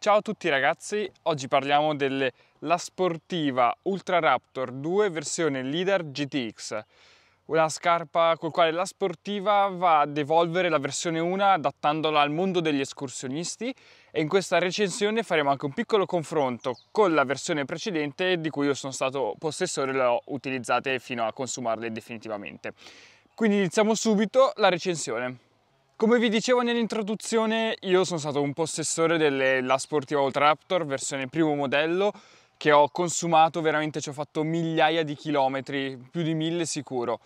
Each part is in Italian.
Ciao a tutti ragazzi, oggi parliamo della Sportiva Ultra Raptor 2 versione Leader GTX una scarpa col quale la sportiva va ad evolvere la versione 1 adattandola al mondo degli escursionisti e in questa recensione faremo anche un piccolo confronto con la versione precedente di cui io sono stato possessore e le ho utilizzate fino a consumarle definitivamente. Quindi iniziamo subito la recensione. Come vi dicevo nell'introduzione, io sono stato un possessore della Sportiva Old Raptor, versione primo modello, che ho consumato, veramente ci ho fatto migliaia di chilometri, più di mille sicuro.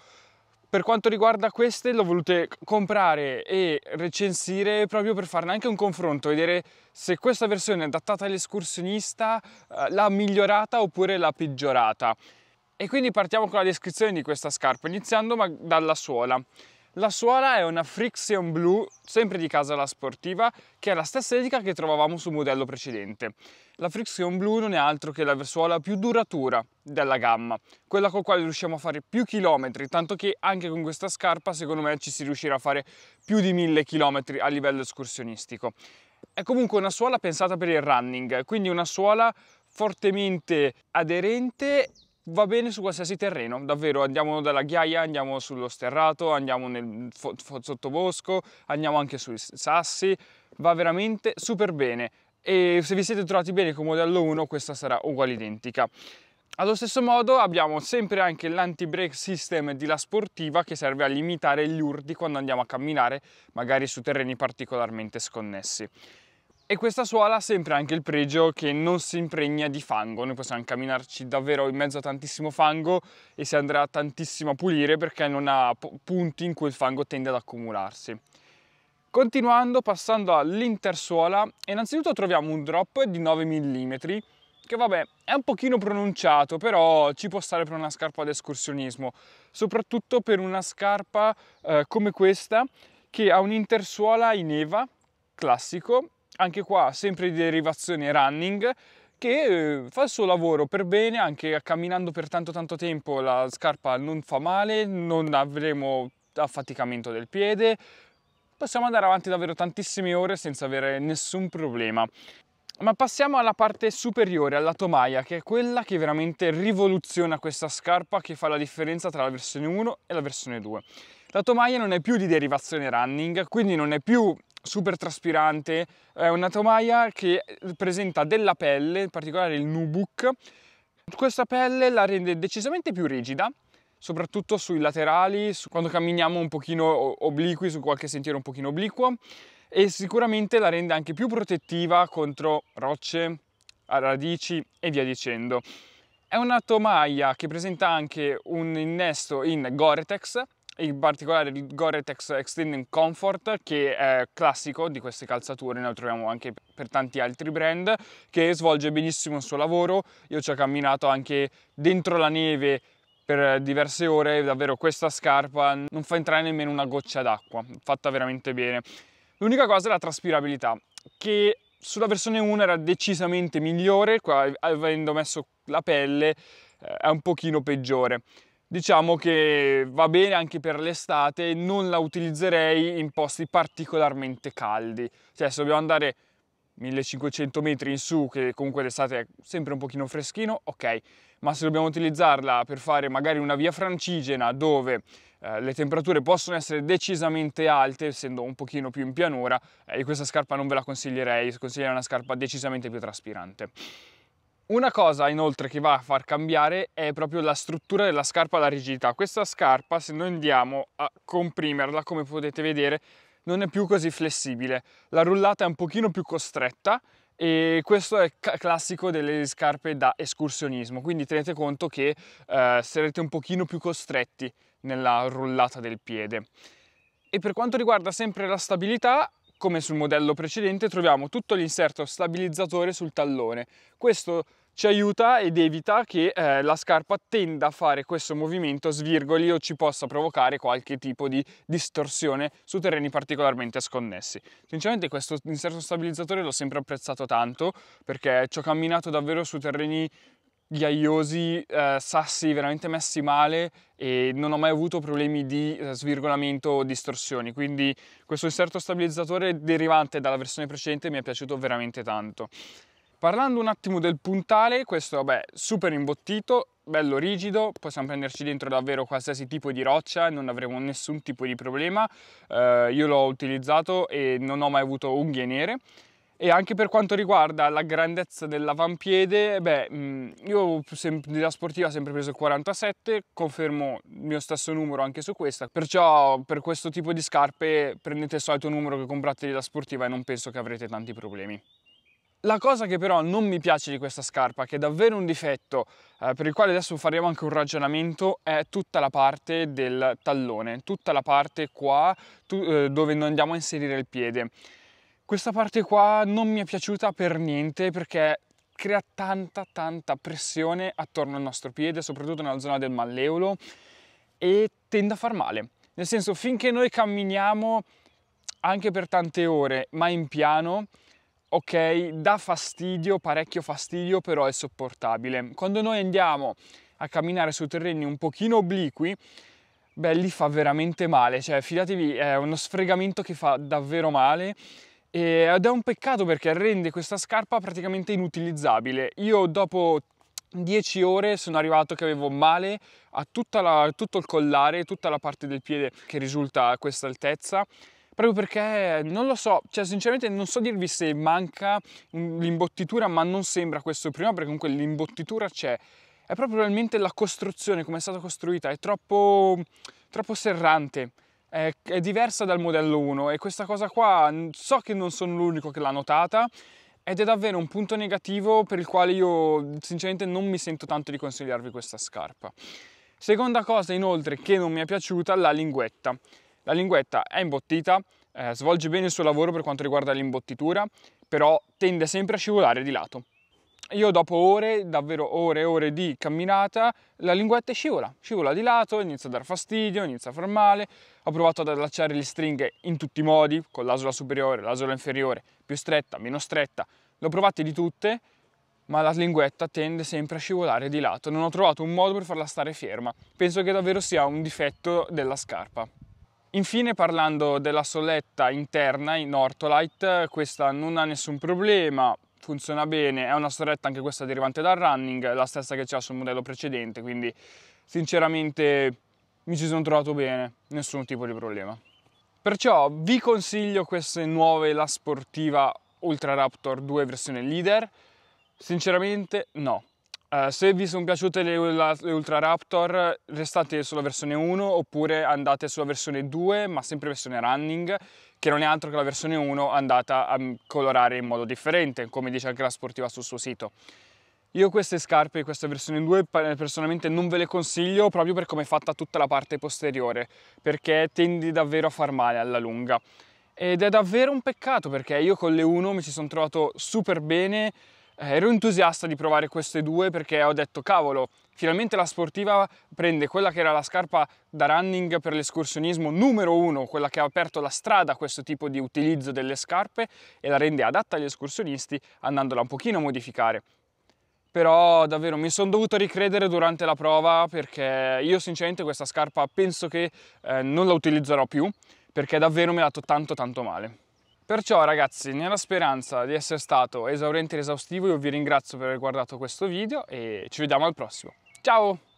Per quanto riguarda queste, l'ho ho volute comprare e recensire proprio per farne anche un confronto, vedere se questa versione adattata all'escursionista eh, l'ha migliorata oppure l'ha peggiorata. E quindi partiamo con la descrizione di questa scarpa, iniziando dalla suola. La suola è una Friction Blue, sempre di casa la sportiva, che è la stessa etica che trovavamo sul modello precedente. La Friction Blue non è altro che la suola più duratura della gamma, quella con la quale riusciamo a fare più chilometri, tanto che anche con questa scarpa secondo me ci si riuscirà a fare più di 1000 chilometri a livello escursionistico. È comunque una suola pensata per il running, quindi una suola fortemente aderente va bene su qualsiasi terreno, davvero, andiamo dalla ghiaia, andiamo sullo sterrato, andiamo nel fo- sottobosco, andiamo anche sui sassi, va veramente super bene e se vi siete trovati bene con modello 1 questa sarà uguale identica. Allo stesso modo abbiamo sempre anche l'anti-brake system di La Sportiva che serve a limitare gli urti quando andiamo a camminare magari su terreni particolarmente sconnessi. E questa suola ha sempre anche il pregio che non si impregna di fango, noi possiamo camminarci davvero in mezzo a tantissimo fango e si andrà tantissimo a pulire perché non ha punti in cui il fango tende ad accumularsi. Continuando, passando all'intersuola, innanzitutto troviamo un drop di 9 mm che vabbè è un pochino pronunciato però ci può stare per una scarpa da escursionismo soprattutto per una scarpa eh, come questa che ha un'intersuola in eva classico anche qua sempre di derivazione running che eh, fa il suo lavoro per bene, anche camminando per tanto tanto tempo la scarpa non fa male, non avremo affaticamento del piede, possiamo andare avanti davvero tantissime ore senza avere nessun problema. Ma passiamo alla parte superiore, alla tomaia, che è quella che veramente rivoluziona questa scarpa che fa la differenza tra la versione 1 e la versione 2. La tomaia non è più di derivazione running, quindi non è più super traspirante, è una tomaia che eh, presenta della pelle, in particolare il nubuk. Questa pelle la rende decisamente più rigida, soprattutto sui laterali, su quando camminiamo un pochino obliqui, su qualche sentiero un pochino obliquo e sicuramente la rende anche più protettiva contro rocce, radici e via dicendo. È una tomaia che presenta anche un innesto in Gore-Tex, in particolare il Gore-Tex Extending Comfort che è classico di queste calzature, ne troviamo anche per tanti altri brand, che svolge benissimo il suo lavoro, io ci ho camminato anche dentro la neve per diverse ore, davvero questa scarpa non fa entrare nemmeno una goccia d'acqua, fatta veramente bene. L'unica cosa è la traspirabilità, che sulla versione 1 era decisamente migliore, qua avendo messo la pelle eh, è un pochino peggiore diciamo che va bene anche per l'estate, non la utilizzerei in posti particolarmente caldi, cioè se dobbiamo andare 1500 metri in su, che comunque l'estate è sempre un pochino freschino, ok, ma se dobbiamo utilizzarla per fare magari una via francigena dove eh, le temperature possono essere decisamente alte, essendo un pochino più in pianura, eh, questa scarpa non ve la consiglierei, consiglierei una scarpa decisamente più traspirante. Una cosa inoltre che va a far cambiare è proprio la struttura della scarpa alla rigidità. Questa scarpa, se noi andiamo a comprimerla, come potete vedere, non è più così flessibile. La rullata è un pochino più costretta e questo è classico delle scarpe da escursionismo, quindi tenete conto che eh, sarete un pochino più costretti nella rullata del piede. E per quanto riguarda sempre la stabilità, come sul modello precedente, troviamo tutto l'inserto stabilizzatore sul tallone. Questo ci aiuta ed evita che eh, la scarpa tenda a fare questo movimento svirgoli o ci possa provocare qualche tipo di distorsione su terreni particolarmente sconnessi. Sinceramente questo inserto stabilizzatore l'ho sempre apprezzato tanto perché ci ho camminato davvero su terreni ghiaiosi, eh, sassi veramente messi male e non ho mai avuto problemi di eh, svirgolamento o distorsioni, quindi questo inserto stabilizzatore derivante dalla versione precedente mi è piaciuto veramente tanto. Parlando un attimo del puntale, questo vabbè, super imbottito, bello rigido, possiamo prenderci dentro davvero qualsiasi tipo di roccia e non avremo nessun tipo di problema. Eh, io l'ho utilizzato e non ho mai avuto unghie nere. E anche per quanto riguarda la grandezza dell'avampiede, beh, mm, io da sportiva ho sempre preso il 47, confermo il mio stesso numero anche su questa, perciò per questo tipo di scarpe prendete il solito numero che comprate da sportiva e non penso che avrete tanti problemi. La cosa che però non mi piace di questa scarpa, che è davvero un difetto, eh, per il quale adesso faremo anche un ragionamento, è tutta la parte del tallone, tutta la parte qua tu, eh, dove noi andiamo a inserire il piede. Questa parte qua non mi è piaciuta per niente perché crea tanta tanta pressione attorno al nostro piede, soprattutto nella zona del malleolo e tende a far male. Nel senso, finché noi camminiamo anche per tante ore, ma in piano, ok, dà fastidio, parecchio fastidio, però è sopportabile. Quando noi andiamo a camminare su terreni un pochino obliqui, beh, lì fa veramente male, cioè fidatevi, è uno sfregamento che fa davvero male ed è un peccato perché rende questa scarpa praticamente inutilizzabile. Io dopo 10 ore sono arrivato che avevo male a la, tutto il collare, tutta la parte del piede che risulta a questa altezza proprio perché non lo so, cioè sinceramente non so dirvi se manca l'imbottitura, ma non sembra questo prima perché comunque l'imbottitura c'è. È proprio probabilmente la costruzione, come è stata costruita, è troppo, troppo serrante è, diversa dal modello 1 e questa cosa qua so che non sono l'unico che l'ha notata ed è davvero un punto negativo per il quale io sinceramente non mi sento tanto di consigliarvi questa scarpa. Seconda cosa inoltre che non mi è piaciuta, la linguetta. La linguetta è imbottita, eh, svolge bene il suo lavoro per quanto riguarda l'imbottitura, però tende sempre a scivolare di lato. Io dopo ore, davvero ore e ore di camminata, la linguetta scivola, scivola di lato, inizia a dar fastidio, inizia a far male. Ho provato ad allacciare le stringhe in tutti i modi, con l'asola superiore, l'asola inferiore, più stretta, meno stretta. L'ho provate di tutte, ma la linguetta tende sempre a scivolare di lato. Non ho trovato un modo per farla stare ferma. Penso che davvero sia un difetto della scarpa. Infine parlando della soletta interna in Ortolite, questa non ha nessun problema, funziona bene, è una soletta anche questa derivante dal running, la stessa che c'è sul modello precedente, quindi sinceramente mi ci sono trovato bene, nessun tipo di problema. Perciò vi consiglio queste nuove La Sportiva Ultra Raptor 2 versione leader? Sinceramente no eh, se vi sono piaciute le, le, Ultra Raptor restate sulla versione 1 oppure andate sulla versione 2 ma sempre versione running che non è altro che la versione 1 andata a colorare in modo differente come dice anche la sportiva sul suo sito. Io queste scarpe questa versione 2 personalmente non ve le consiglio proprio per come è fatta tutta la parte posteriore perché tendi davvero a far male alla lunga ed è davvero un peccato perché io con le 1 mi ci sono trovato super bene eh, ero entusiasta di provare queste due perché ho detto cavolo, finalmente la sportiva prende quella che era la scarpa da running per l'escursionismo numero uno, quella che ha aperto la strada a questo tipo di utilizzo delle scarpe e la rende adatta agli escursionisti andandola un pochino a modificare. Però davvero mi sono dovuto ricredere durante la prova perché io sinceramente questa scarpa penso che eh, non la utilizzerò più perché davvero mi ha dato tanto tanto male. Perciò ragazzi, nella speranza di essere stato esauriente ed esaustivo, io vi ringrazio per aver guardato questo video e ci vediamo al prossimo. Ciao!